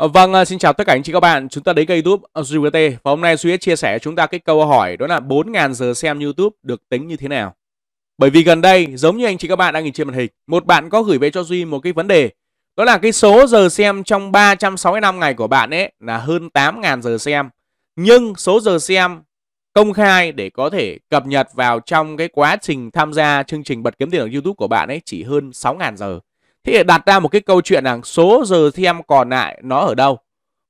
Ờ, vâng, ờ, xin chào tất cả anh chị các bạn. Chúng ta đến kênh YouTube ờ, UGT và hôm nay Duy chia sẻ chúng ta cái câu hỏi đó là 4.000 giờ xem YouTube được tính như thế nào. Bởi vì gần đây, giống như anh chị các bạn đang nhìn trên màn hình, một bạn có gửi về cho Duy một cái vấn đề. Đó là cái số giờ xem trong 365 ngày của bạn ấy là hơn 8.000 giờ xem. Nhưng số giờ xem công khai để có thể cập nhật vào trong cái quá trình tham gia chương trình bật kiếm tiền ở YouTube của bạn ấy chỉ hơn 6.000 giờ. Thế đặt ra một cái câu chuyện rằng số giờ xem còn lại nó ở đâu?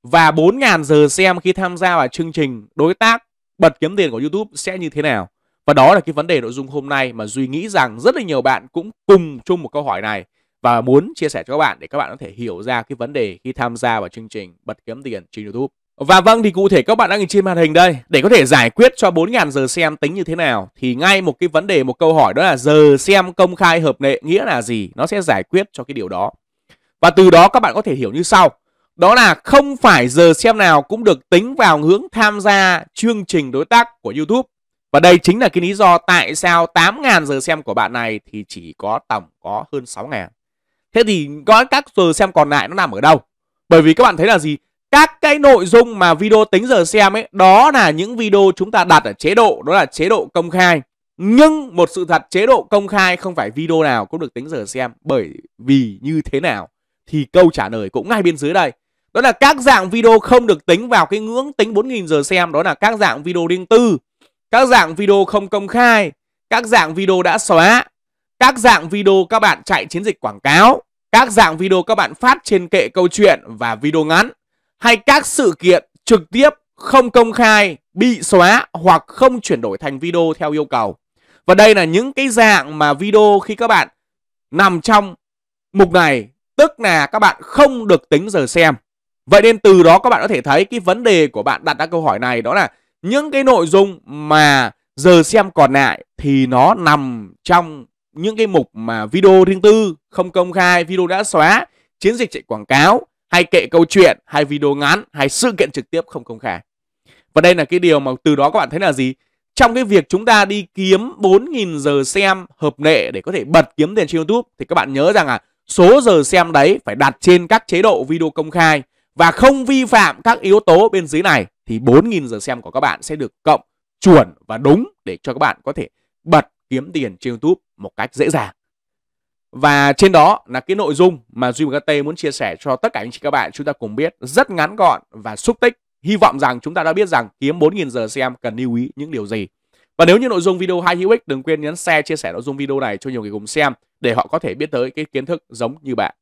Và 4.000 giờ xem khi tham gia vào chương trình đối tác bật kiếm tiền của YouTube sẽ như thế nào? Và đó là cái vấn đề nội dung hôm nay mà Duy nghĩ rằng rất là nhiều bạn cũng cùng chung một câu hỏi này và muốn chia sẻ cho các bạn để các bạn có thể hiểu ra cái vấn đề khi tham gia vào chương trình bật kiếm tiền trên YouTube. Và vâng thì cụ thể các bạn đang nhìn trên màn hình đây Để có thể giải quyết cho 4.000 giờ xem tính như thế nào Thì ngay một cái vấn đề, một câu hỏi đó là giờ xem công khai hợp lệ nghĩa là gì Nó sẽ giải quyết cho cái điều đó Và từ đó các bạn có thể hiểu như sau Đó là không phải giờ xem nào cũng được tính vào hướng tham gia chương trình đối tác của Youtube Và đây chính là cái lý do tại sao 8.000 giờ xem của bạn này thì chỉ có tổng có hơn 6.000 Thế thì có các giờ xem còn lại nó nằm ở đâu Bởi vì các bạn thấy là gì các cái nội dung mà video tính giờ xem ấy đó là những video chúng ta đặt ở chế độ đó là chế độ công khai nhưng một sự thật chế độ công khai không phải video nào cũng được tính giờ xem bởi vì như thế nào thì câu trả lời cũng ngay bên dưới đây đó là các dạng video không được tính vào cái ngưỡng tính 4.000 giờ xem đó là các dạng video riêng tư các dạng video không công khai các dạng video đã xóa các dạng video các bạn chạy chiến dịch quảng cáo các dạng video các bạn phát trên kệ câu chuyện và video ngắn hay các sự kiện trực tiếp không công khai bị xóa hoặc không chuyển đổi thành video theo yêu cầu. Và đây là những cái dạng mà video khi các bạn nằm trong mục này tức là các bạn không được tính giờ xem. Vậy nên từ đó các bạn có thể thấy cái vấn đề của bạn đặt ra câu hỏi này đó là những cái nội dung mà giờ xem còn lại thì nó nằm trong những cái mục mà video riêng tư, không công khai, video đã xóa, chiến dịch chạy quảng cáo hay kệ câu chuyện hay video ngắn hay sự kiện trực tiếp không công khai và đây là cái điều mà từ đó các bạn thấy là gì trong cái việc chúng ta đi kiếm 4.000 giờ xem hợp lệ để có thể bật kiếm tiền trên YouTube thì các bạn nhớ rằng là số giờ xem đấy phải đặt trên các chế độ video công khai và không vi phạm các yếu tố bên dưới này thì 4.000 giờ xem của các bạn sẽ được cộng chuẩn và đúng để cho các bạn có thể bật kiếm tiền trên YouTube một cách dễ dàng. Và trên đó là cái nội dung mà Duy MKT muốn chia sẻ cho tất cả anh chị các bạn chúng ta cùng biết rất ngắn gọn và xúc tích. Hy vọng rằng chúng ta đã biết rằng kiếm 4.000 giờ xem cần lưu ý những điều gì. Và nếu như nội dung video hay hữu ích, đừng quên nhấn share, chia sẻ nội dung video này cho nhiều người cùng xem để họ có thể biết tới cái kiến thức giống như bạn.